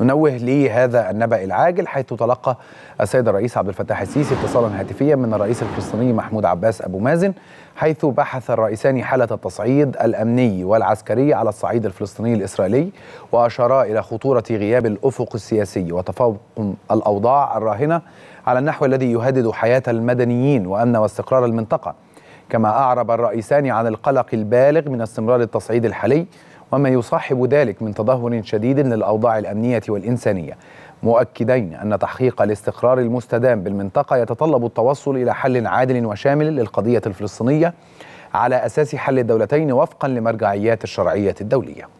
ننوه لهذا النبأ العاجل حيث تلقى السيد الرئيس عبد الفتاح السيسي اتصالا هاتفيا من الرئيس الفلسطيني محمود عباس أبو مازن حيث بحث الرئيسان حالة التصعيد الأمني والعسكري على الصعيد الفلسطيني الإسرائيلي وأشارا إلى خطورة غياب الأفق السياسي وتفوق الأوضاع الراهنة على النحو الذي يهدد حياة المدنيين وأمن واستقرار المنطقة كما أعرب الرئيسان عن القلق البالغ من استمرار التصعيد الحالي وما يصاحب ذلك من تدهور شديد للأوضاع الأمنية والإنسانية مؤكدين أن تحقيق الاستقرار المستدام بالمنطقة يتطلب التوصل إلى حل عادل وشامل للقضية الفلسطينية على أساس حل الدولتين وفقا لمرجعيات الشرعية الدولية